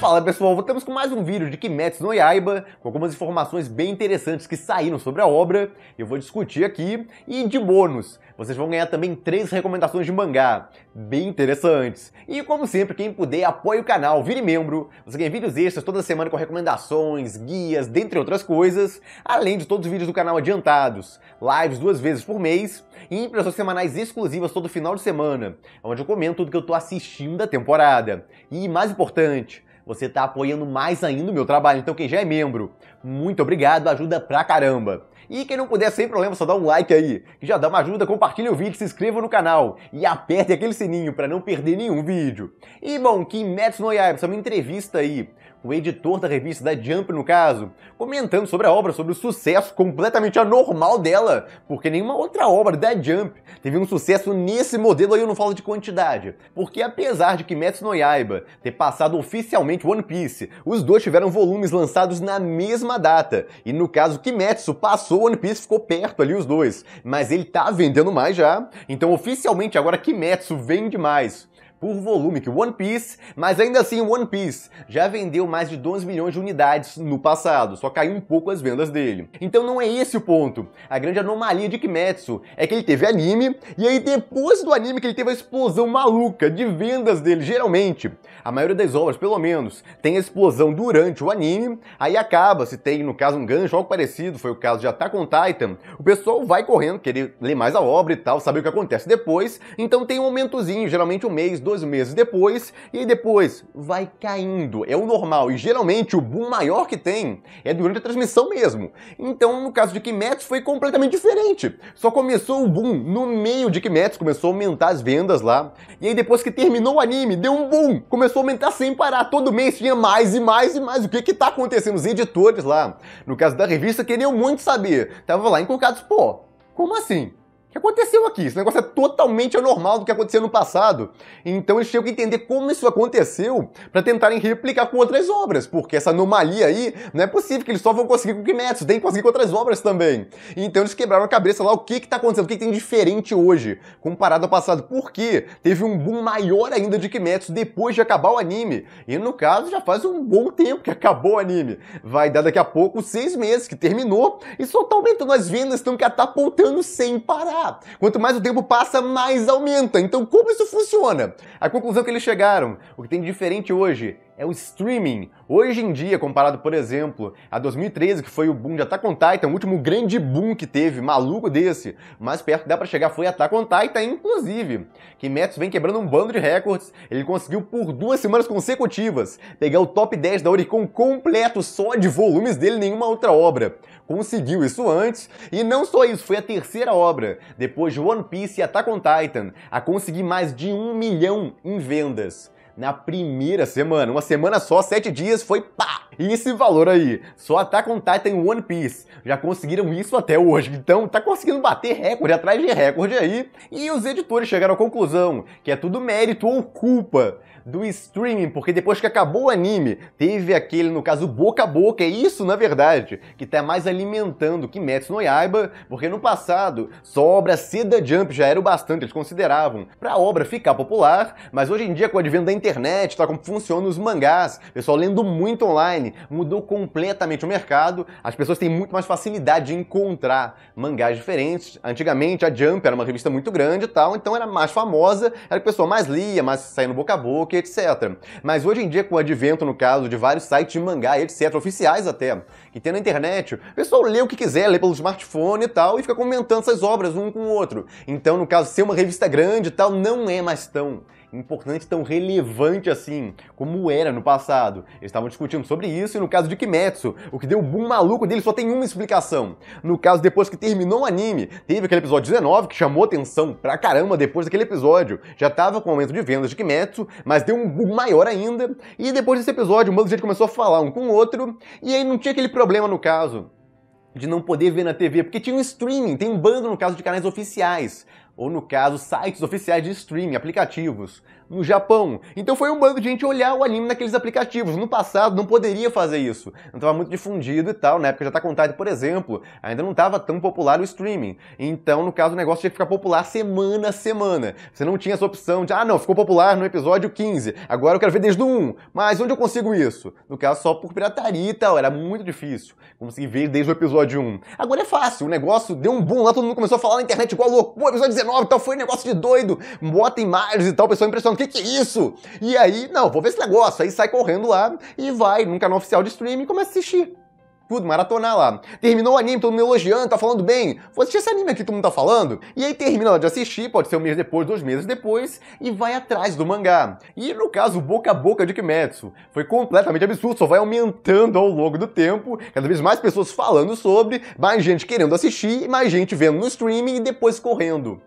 Fala pessoal, voltamos com mais um vídeo de Kimetsu no Yaiba, com algumas informações bem interessantes que saíram sobre a obra, eu vou discutir aqui, e de bônus, vocês vão ganhar também três recomendações de mangá, bem interessantes. E como sempre, quem puder, apoie o canal, vire membro, você ganha vídeos extras toda semana com recomendações, guias, dentre outras coisas, além de todos os vídeos do canal adiantados, lives duas vezes por mês, e impressões semanais exclusivas todo final de semana, onde eu comento tudo que eu tô assistindo da temporada. E mais importante, você está apoiando mais ainda o meu trabalho. Então, quem já é membro, muito obrigado, ajuda pra caramba. E quem não puder, sem problema, só dá um like aí, que já dá uma ajuda, compartilha o vídeo, se inscreva no canal e aperte aquele sininho para não perder nenhum vídeo. E bom, Kim Metz Noyaiba, essa é uma entrevista aí o editor da revista da né, Jump, no caso, comentando sobre a obra, sobre o sucesso completamente anormal dela, porque nenhuma outra obra da né, Jump teve um sucesso nesse modelo aí, eu não falo de quantidade. Porque apesar de Kimetsu no Yaiba ter passado oficialmente One Piece, os dois tiveram volumes lançados na mesma data, e no caso Kimetsu passou One Piece, ficou perto ali os dois, mas ele tá vendendo mais já, então oficialmente agora Kimetsu vende mais por volume que One Piece, mas ainda assim One Piece já vendeu mais de 12 milhões de unidades no passado, só caiu um pouco as vendas dele. Então não é esse o ponto. A grande anomalia de Kimetsu é que ele teve anime e aí depois do anime que ele teve a explosão maluca de vendas dele, geralmente. A maioria das obras, pelo menos, tem a explosão durante o anime, aí acaba, se tem no caso um gancho, algo parecido, foi o caso de Attack on Titan, o pessoal vai correndo, querer ler mais a obra e tal, saber o que acontece depois, então tem um momentozinho, geralmente um mês, dois meses depois, e depois vai caindo. É o normal, e geralmente o boom maior que tem é durante a transmissão mesmo. Então, no caso de Kimetsu, foi completamente diferente. Só começou o boom no meio de Kimetsu, começou a aumentar as vendas lá. E aí, depois que terminou o anime, deu um boom, começou a aumentar sem parar. Todo mês tinha mais e mais e mais. O que que tá acontecendo? Os editores lá, no caso da revista, queriam muito saber. Tava lá encolcados, pô, como assim? que aconteceu aqui. Esse negócio é totalmente anormal do que aconteceu no passado. Então eles tinham que entender como isso aconteceu para tentarem replicar com outras obras, porque essa anomalia aí não é possível que eles só vão conseguir com Kimetsu, tem que conseguir com outras obras também. Então eles quebraram a cabeça lá, o que que tá acontecendo, o que, que tem diferente hoje comparado ao passado, porque teve um boom maior ainda de Kimetsu depois de acabar o anime. E no caso já faz um bom tempo que acabou o anime. Vai dar daqui a pouco seis meses que terminou e só tá aumentando as vendas, então que tá sem parar aumentar. Quanto mais o tempo passa, mais aumenta. Então, como isso funciona? A conclusão que eles chegaram, o que tem de diferente hoje, é o streaming. Hoje em dia, comparado, por exemplo, a 2013, que foi o boom de Attack on Titan, o último grande boom que teve, maluco desse, mais perto que dá para chegar foi Attack on Titan, inclusive. Que Metz vem quebrando um bando de recordes, ele conseguiu por duas semanas consecutivas pegar o top 10 da Oricon completo, só de volumes dele, nenhuma outra obra. Conseguiu isso antes, e não só isso, foi a terceira obra, depois de One Piece e Attack on Titan, a conseguir mais de um milhão em vendas na primeira semana. Uma semana só, sete dias, foi pá! E esse valor aí, só Attack tá on Titan e One Piece já conseguiram isso até hoje, então tá conseguindo bater recorde atrás de recorde aí, e os editores chegaram à conclusão que é tudo mérito ou culpa do streaming, porque depois que acabou o anime, teve aquele, no caso, boca a boca, é isso, na verdade, que tá mais alimentando que Metsu no Yaiba, porque no passado, só obra Seda Jump já era o bastante, eles consideravam, pra obra ficar popular, mas hoje em dia, com o advento da internet, tá como funcionam os mangás, pessoal lendo muito online, online mudou completamente o mercado, as pessoas têm muito mais facilidade de encontrar mangás diferentes. Antigamente a Jump era uma revista muito grande e tal, então era mais famosa, era que a pessoa mais lia, mais saía no boca a boca, etc. Mas hoje em dia, com o advento, no caso, de vários sites de mangá, etc., oficiais até, que tem na internet, o pessoal lê o que quiser, lê pelo smartphone e tal, e fica comentando essas obras um com o outro. Então, no caso, ser uma revista grande e tal, não é mais tão importante, tão relevante assim, como era no passado. Eles estavam discutindo sobre isso e no caso de Kimetsu, o que deu o boom maluco dele só tem uma explicação. No caso, depois que terminou o anime, teve aquele episódio 19 que chamou atenção pra caramba depois daquele episódio. Já tava com aumento de vendas de Kimetsu, mas deu um boom maior ainda. E depois desse episódio, um monte de gente começou a falar um com o outro e aí não tinha aquele problema no caso de não poder ver na TV, porque tinha um streaming, tem um bando no caso de canais oficiais ou no caso, sites oficiais de streaming, aplicativos no Japão. Então foi um bando de gente olhar o anime naqueles aplicativos. No passado não poderia fazer isso. Não estava muito difundido e tal. Na época já tá contado, por exemplo, ainda não estava tão popular o streaming. Então, no caso, o negócio tinha que ficar popular semana a semana. Você não tinha essa opção de, ah, não, ficou popular no episódio 15, agora eu quero ver desde o 1. Mas onde eu consigo isso? No caso, só por pirataria e tal. Era muito difícil conseguir ver desde o episódio 1. Agora é fácil, o negócio deu um boom lá, todo mundo começou a falar na internet igual louco, pô, episódio 19 e tal, foi um negócio de doido, bota imagens e tal, o pessoal impressionado que que é isso? E aí, não, vou ver esse negócio. Aí sai correndo lá e vai num canal oficial de streaming e começa a assistir tudo, maratonar lá. Terminou o anime, todo mundo elogiando, tá falando bem. Vou assistir esse anime aqui, todo mundo tá falando. E aí termina lá de assistir, pode ser um mês depois, dois meses depois, e vai atrás do mangá. E no caso, boca a boca de Kimetsu. Foi completamente absurdo, só vai aumentando ao longo do tempo, cada vez mais pessoas falando sobre, mais gente querendo assistir, mais gente vendo no streaming e depois correndo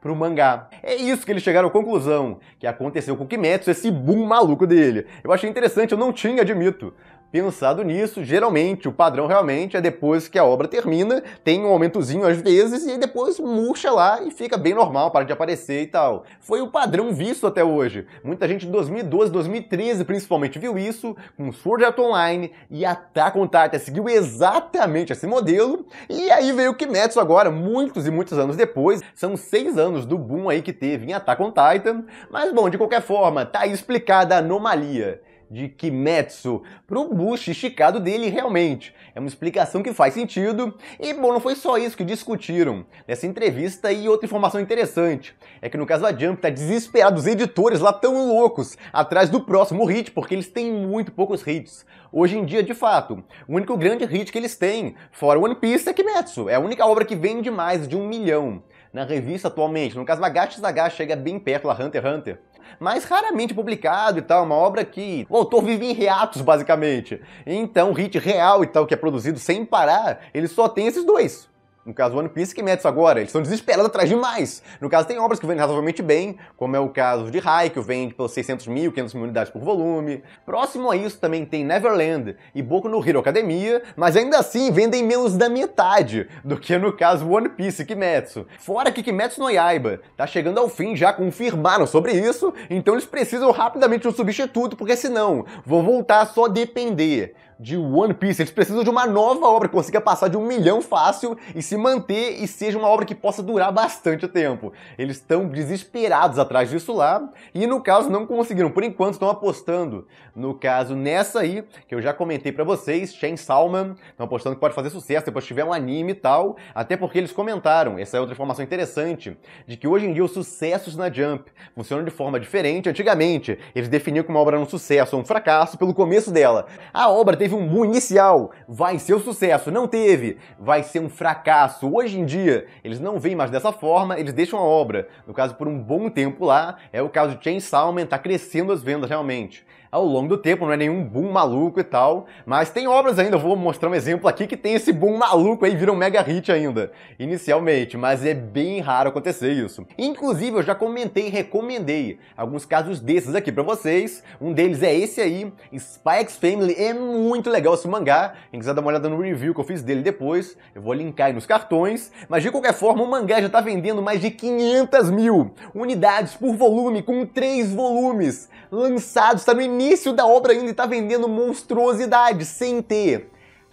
pro mangá. É isso que eles chegaram à conclusão, que aconteceu com o Kimetsu, esse boom maluco dele. Eu achei interessante, eu não tinha, admito. Pensado nisso, geralmente o padrão realmente é depois que a obra termina, tem um aumentozinho às vezes e depois murcha lá e fica bem normal, para de aparecer e tal. Foi o padrão visto até hoje. Muita gente em 2012, 2013 principalmente viu isso com Sword Art Online e Attack on Titan seguiu exatamente esse modelo. E aí veio o Kimetsu agora, muitos e muitos anos depois. São seis anos do boom aí que teve em Attack on Titan. Mas bom, de qualquer forma, tá explicada a anomalia de Kimetsu, pro bucho esticado dele realmente. É uma explicação que faz sentido, e bom, não foi só isso que discutiram. Nessa entrevista e outra informação interessante, é que no caso da Jump tá desesperado, os editores lá tão loucos, atrás do próximo hit, porque eles têm muito poucos hits. Hoje em dia, de fato, o único grande hit que eles têm, fora One Piece, é Kimetsu. É a única obra que vende mais de um milhão. Na revista atualmente, no caso Magashi Zagashi chega bem perto da Hunter x Hunter mas raramente publicado e tal, uma obra que o autor vive em reatos, basicamente. Então, hit real e tal, que é produzido sem parar, ele só tem esses dois. No caso, One Piece que mete isso agora. Eles estão desesperados atrás de mais. No caso, tem obras que vendem razoavelmente bem, como é o caso de Haikyuu, vende pelos 600 mil, 500 mil unidades por volume. Próximo a isso também tem Neverland e Boku no Hero Academia, mas ainda assim vendem menos da metade do que no caso One Piece Kimetsu. Fora que Kimetsu no Yaiba tá chegando ao fim, já confirmaram sobre isso, então eles precisam rapidamente de um substituto, porque senão vão voltar a só depender de One Piece. Eles precisam de uma nova obra que consiga passar de um milhão fácil e se manter e seja uma obra que possa durar bastante tempo. Eles estão desesperados atrás disso lá e no caso não conseguiram. Por enquanto estão apostando, no caso nessa aí, que eu já comentei para vocês, Shane Salman, estão apostando que pode fazer sucesso depois tiver um anime e tal, até porque eles comentaram, essa é outra informação interessante, de que hoje em dia os sucessos na Jump funcionam de forma diferente. Antigamente, eles definiam que uma obra era um sucesso ou um fracasso pelo começo dela. A obra teve teve um boom inicial, vai ser um sucesso, não teve, vai ser um fracasso. Hoje em dia, eles não veem mais dessa forma, eles deixam a obra. No caso, por um bom tempo lá, é o caso de Chainsaw Man, tá crescendo as vendas realmente ao longo do tempo, não é nenhum boom maluco e tal, mas tem obras ainda, eu vou mostrar um exemplo aqui que tem esse boom maluco aí, vira um mega hit ainda, inicialmente, mas é bem raro acontecer isso. Inclusive, eu já comentei e recomendei alguns casos desses aqui para vocês, um deles é esse aí, Spikes Family, é muito legal esse mangá, quem quiser dar uma olhada no review que eu fiz dele depois, eu vou linkar aí nos cartões, mas de qualquer forma, o mangá já tá vendendo mais de 500 mil unidades por volume, com três volumes lançados, tá no início início da obra ainda e tá vendendo monstruosidade sem ter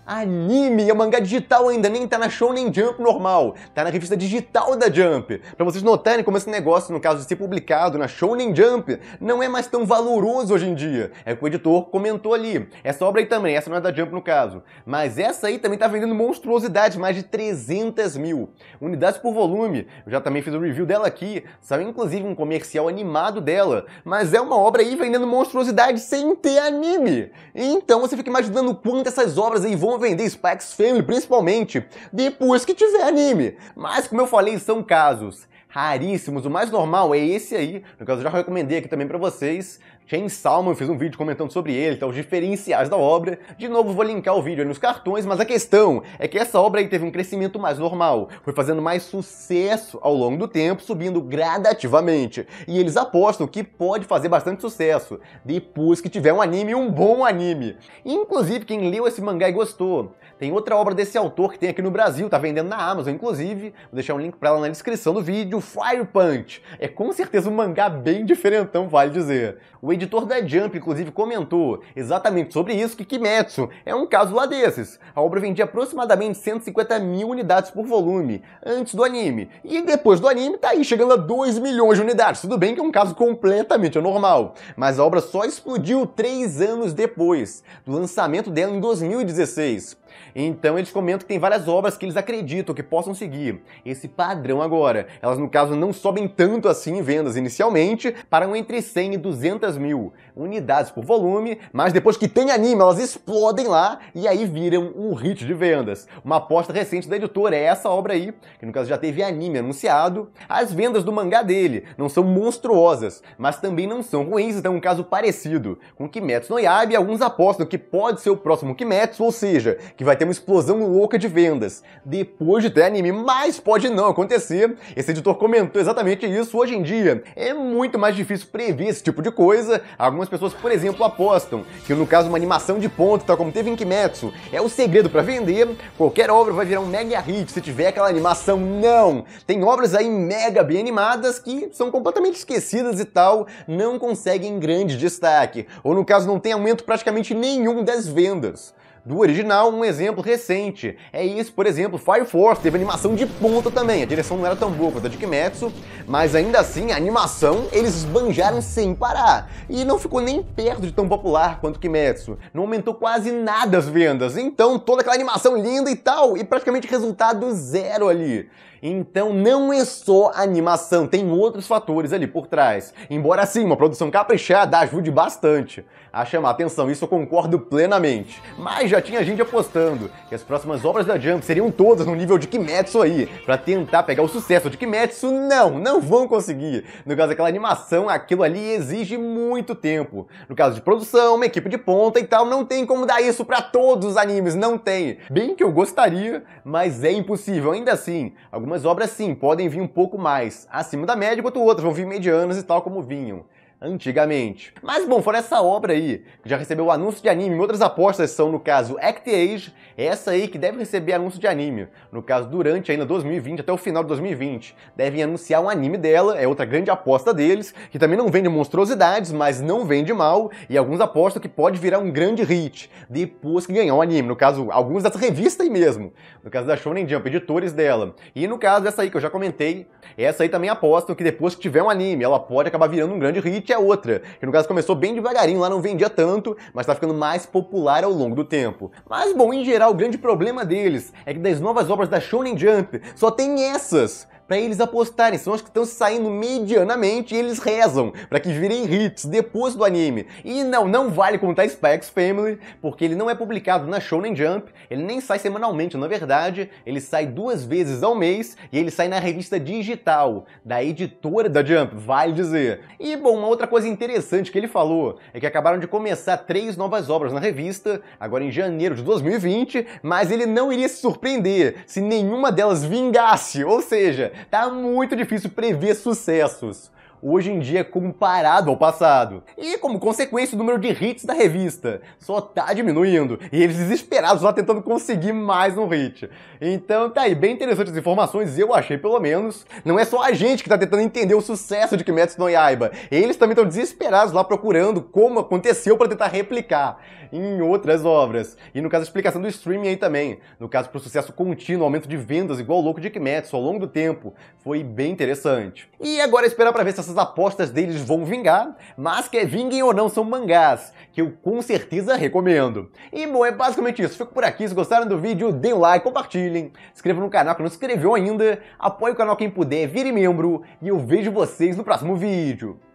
anime, é mangá digital ainda, nem tá na Shonen Jump normal, tá na revista digital da Jump. Para vocês notarem como esse negócio, no caso de ser publicado na Shonen Jump, não é mais tão valoroso hoje em dia. É o que o editor comentou ali. Essa obra aí também, essa não é da Jump no caso, mas essa aí também tá vendendo monstruosidade, mais de 300 mil unidades por volume. Eu já também fiz o um review dela aqui, saiu inclusive um comercial animado dela, mas é uma obra aí vendendo monstruosidade sem ter anime. Então você fica imaginando quanto essas obras aí vão vender Spikes Family principalmente depois que tiver anime. Mas como eu falei, são casos raríssimos. O mais normal é esse aí, no caso eu já recomendei aqui também para vocês. James Salmon, eu fiz um vídeo comentando sobre ele, então os diferenciais da obra. De novo, vou linkar o vídeo aí nos cartões, mas a questão é que essa obra aí teve um crescimento mais normal, foi fazendo mais sucesso ao longo do tempo, subindo gradativamente. E eles apostam que pode fazer bastante sucesso depois que tiver um anime, um bom anime. Inclusive, quem leu esse mangá e gostou, tem outra obra desse autor que tem aqui no Brasil, tá vendendo na Amazon, inclusive. Vou deixar um link para ela na descrição do vídeo, Fire Punch. É com certeza um mangá bem diferentão, vale dizer. O editor da Jump, inclusive, comentou exatamente sobre isso que Kimetsu é um caso lá desses. A obra vendia aproximadamente 150 mil unidades por volume, antes do anime. E depois do anime, tá aí chegando a 2 milhões de unidades. Tudo bem que é um caso completamente anormal, mas a obra só explodiu 3 anos depois do lançamento dela em 2016. Então eles comentam que tem várias obras que eles acreditam que possam seguir esse padrão agora. Elas, no caso, não sobem tanto assim em vendas inicialmente, param entre 100 e 200 mil unidades por volume, mas depois que tem anime, elas explodem lá e aí viram um hit de vendas. Uma aposta recente da editora é essa obra aí, que no caso já teve anime anunciado. As vendas do mangá dele não são monstruosas, mas também não são ruins, então é um caso parecido com Kimetsu no Yaiba alguns apostam que pode ser o próximo Kimetsu, ou seja, que vai ter uma explosão louca de vendas. Depois de ter anime, mas pode não acontecer. Esse editor comentou exatamente isso hoje em dia. É muito mais difícil prever esse tipo de coisa. Algumas pessoas, por exemplo, apostam que no caso uma animação de ponto, tal como teve em Kimetsu, é o segredo para vender. Qualquer obra vai virar um mega hit se tiver aquela animação. Não! Tem obras aí mega bem animadas que são completamente esquecidas e tal, não conseguem grande destaque. Ou no caso não tem aumento praticamente nenhum das vendas do original, um exemplo recente. É isso, por exemplo, Fire Force teve animação de ponta também. A direção não era tão boa quanto a de Kimetsu, mas ainda assim, a animação eles esbanjaram sem parar. E não ficou nem perto de tão popular quanto Kimetsu. Não aumentou quase nada as vendas. Então, toda aquela animação linda e tal, e praticamente resultado zero ali. Então não é só animação, tem outros fatores ali por trás. Embora sim, uma produção caprichada ajude bastante a chamar atenção, isso eu concordo plenamente. Mas já tinha gente apostando que as próximas obras da Jump seriam todas no nível de Kimetsu aí, para tentar pegar o sucesso de Kimetsu, não, não vão conseguir. No caso daquela animação, aquilo ali exige muito tempo. No caso de produção, uma equipe de ponta e tal, não tem como dar isso para todos os animes, não tem. Bem que eu gostaria, mas é impossível. Ainda assim, Algumas obras sim, podem vir um pouco mais acima da média, enquanto outras vão vir medianas e tal como vinham antigamente. Mas bom, fora essa obra aí, que já recebeu anúncio de anime, outras apostas são, no caso, Act Age, essa aí que deve receber anúncio de anime. No caso, durante ainda 2020, até o final de 2020, devem anunciar um anime dela, é outra grande aposta deles, que também não vende monstruosidades, mas não vende mal, e alguns apostam que pode virar um grande hit depois que ganhar um anime. No caso, alguns das revistas aí mesmo. No caso da Shonen Jump, editores dela. E no caso dessa aí que eu já comentei, essa aí também apostam que depois que tiver um anime, ela pode acabar virando um grande hit que é outra, que no caso começou bem devagarinho, lá não vendia tanto, mas está ficando mais popular ao longo do tempo. Mas bom, em geral, o grande problema deles é que das novas obras da Shonen Jump só tem essas para eles apostarem. São as que estão saindo medianamente e eles rezam para que virem hits depois do anime. E não, não vale contar Spy Family, porque ele não é publicado na Shonen Jump, ele nem sai semanalmente, na verdade, ele sai duas vezes ao mês e ele sai na revista digital da editora da Jump, vale dizer. E bom, uma outra coisa interessante que ele falou é que acabaram de começar três novas obras na revista, agora em janeiro de 2020, mas ele não iria se surpreender se nenhuma delas vingasse, ou seja, Tá muito difícil prever sucessos hoje em dia é comparado ao passado. E como consequência, o número de hits da revista só tá diminuindo e eles desesperados lá tentando conseguir mais um hit. Então tá aí, bem interessantes informações, eu achei pelo menos. Não é só a gente que tá tentando entender o sucesso de Kimetsu no Yaiba, eles também estão desesperados lá procurando como aconteceu para tentar replicar em outras obras. E no caso, a explicação do streaming aí também. No caso, pro sucesso contínuo, aumento de vendas igual louco de Kimetsu ao longo do tempo. Foi bem interessante. E agora esperar para ver se essas apostas deles vão vingar, mas que vinguem ou não são mangás, que eu com certeza recomendo. E bom, é basicamente isso. Fico por aqui. Se gostaram do vídeo, deem um like, compartilhem, inscrevam no canal que não se inscreveu ainda, apoie o canal quem puder, vire membro e eu vejo vocês no próximo vídeo.